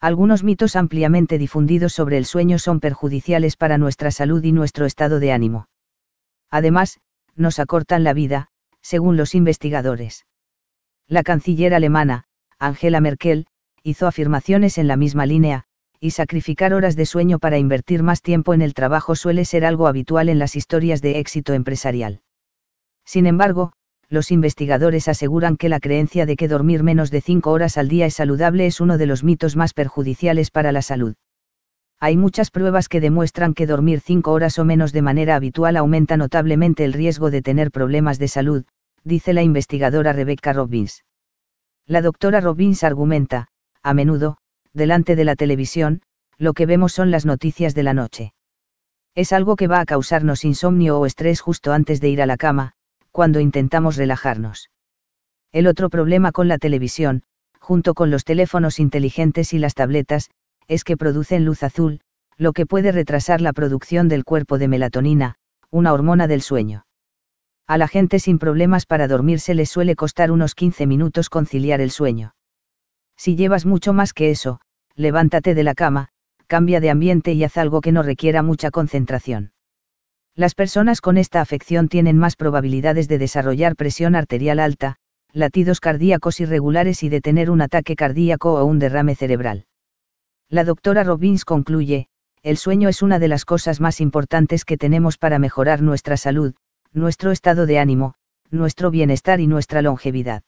Algunos mitos ampliamente difundidos sobre el sueño son perjudiciales para nuestra salud y nuestro estado de ánimo. Además, nos acortan la vida, según los investigadores. La canciller alemana, Angela Merkel, hizo afirmaciones en la misma línea, y sacrificar horas de sueño para invertir más tiempo en el trabajo suele ser algo habitual en las historias de éxito empresarial. Sin embargo, los investigadores aseguran que la creencia de que dormir menos de 5 horas al día es saludable es uno de los mitos más perjudiciales para la salud. Hay muchas pruebas que demuestran que dormir cinco horas o menos de manera habitual aumenta notablemente el riesgo de tener problemas de salud, dice la investigadora Rebecca Robbins. La doctora Robbins argumenta, a menudo, delante de la televisión, lo que vemos son las noticias de la noche. Es algo que va a causarnos insomnio o estrés justo antes de ir a la cama, cuando intentamos relajarnos. El otro problema con la televisión, junto con los teléfonos inteligentes y las tabletas, es que producen luz azul, lo que puede retrasar la producción del cuerpo de melatonina, una hormona del sueño. A la gente sin problemas para dormirse le suele costar unos 15 minutos conciliar el sueño. Si llevas mucho más que eso, levántate de la cama, cambia de ambiente y haz algo que no requiera mucha concentración. Las personas con esta afección tienen más probabilidades de desarrollar presión arterial alta, latidos cardíacos irregulares y de tener un ataque cardíaco o un derrame cerebral. La doctora Robbins concluye, el sueño es una de las cosas más importantes que tenemos para mejorar nuestra salud, nuestro estado de ánimo, nuestro bienestar y nuestra longevidad.